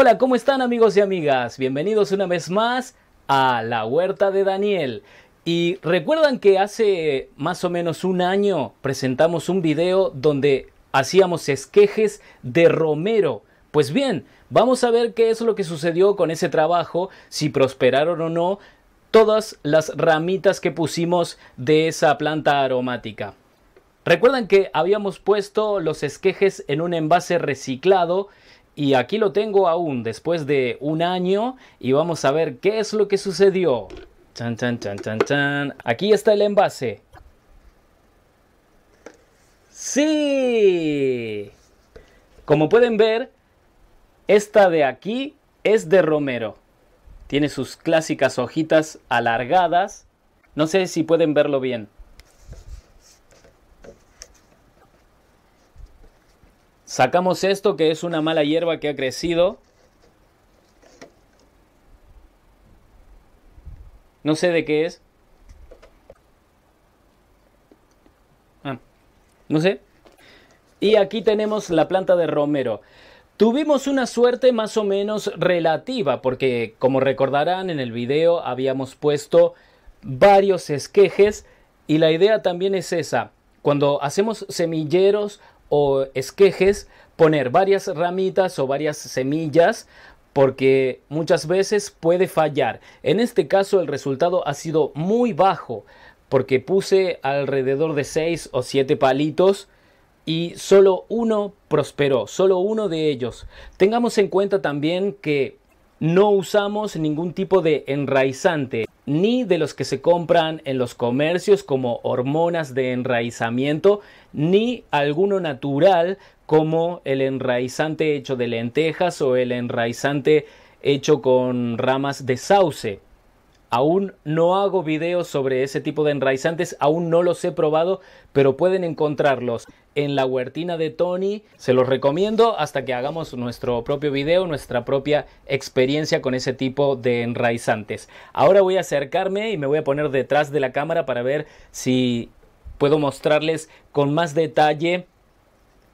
Hola, ¿cómo están amigos y amigas? Bienvenidos una vez más a La Huerta de Daniel. Y recuerdan que hace más o menos un año presentamos un video donde hacíamos esquejes de Romero. Pues bien, vamos a ver qué es lo que sucedió con ese trabajo, si prosperaron o no todas las ramitas que pusimos de esa planta aromática. Recuerdan que habíamos puesto los esquejes en un envase reciclado y aquí lo tengo aún después de un año y vamos a ver qué es lo que sucedió. Aquí está el envase. ¡Sí! Como pueden ver, esta de aquí es de romero. Tiene sus clásicas hojitas alargadas. No sé si pueden verlo bien. Sacamos esto que es una mala hierba que ha crecido. No sé de qué es. Ah, no sé. Y aquí tenemos la planta de romero. Tuvimos una suerte más o menos relativa porque como recordarán en el video habíamos puesto varios esquejes y la idea también es esa. Cuando hacemos semilleros o esquejes poner varias ramitas o varias semillas porque muchas veces puede fallar. En este caso el resultado ha sido muy bajo porque puse alrededor de seis o siete palitos y solo uno prosperó, solo uno de ellos. Tengamos en cuenta también que no usamos ningún tipo de enraizante ni de los que se compran en los comercios como hormonas de enraizamiento, ni alguno natural como el enraizante hecho de lentejas o el enraizante hecho con ramas de sauce. Aún no hago videos sobre ese tipo de enraizantes, aún no los he probado, pero pueden encontrarlos en la huertina de Tony. Se los recomiendo hasta que hagamos nuestro propio video, nuestra propia experiencia con ese tipo de enraizantes. Ahora voy a acercarme y me voy a poner detrás de la cámara para ver si puedo mostrarles con más detalle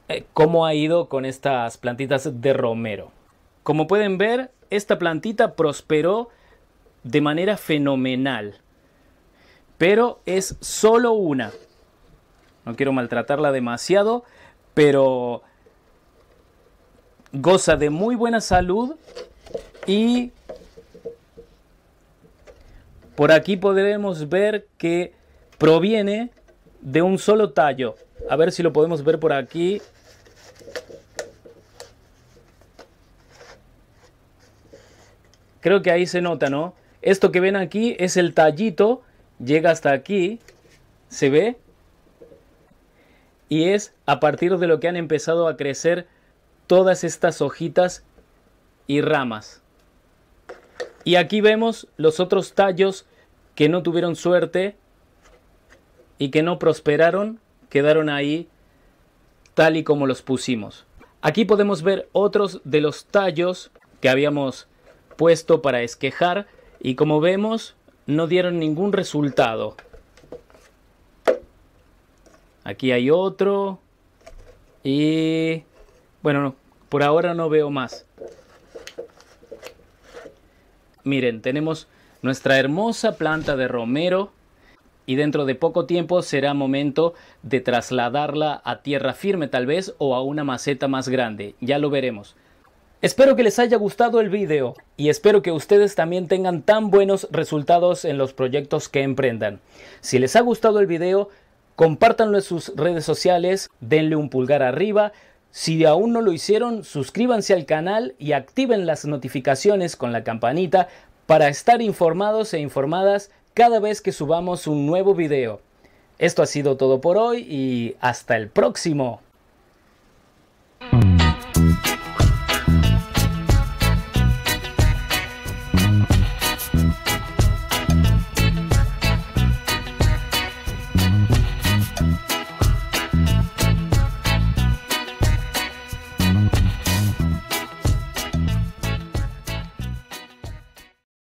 eh, cómo ha ido con estas plantitas de romero. Como pueden ver, esta plantita prosperó de manera fenomenal. Pero es solo una. No quiero maltratarla demasiado, pero goza de muy buena salud y por aquí podremos ver que proviene de un solo tallo. A ver si lo podemos ver por aquí. Creo que ahí se nota, ¿no? Esto que ven aquí es el tallito, llega hasta aquí, se ve, y es a partir de lo que han empezado a crecer todas estas hojitas y ramas. Y aquí vemos los otros tallos que no tuvieron suerte y que no prosperaron, quedaron ahí tal y como los pusimos. Aquí podemos ver otros de los tallos que habíamos puesto para esquejar y como vemos, no dieron ningún resultado. Aquí hay otro. Y bueno, por ahora no veo más. Miren, tenemos nuestra hermosa planta de romero y dentro de poco tiempo será momento de trasladarla a tierra firme tal vez o a una maceta más grande, ya lo veremos. Espero que les haya gustado el video y espero que ustedes también tengan tan buenos resultados en los proyectos que emprendan. Si les ha gustado el video, compártanlo en sus redes sociales, denle un pulgar arriba. Si aún no lo hicieron, suscríbanse al canal y activen las notificaciones con la campanita para estar informados e informadas cada vez que subamos un nuevo video. Esto ha sido todo por hoy y hasta el próximo.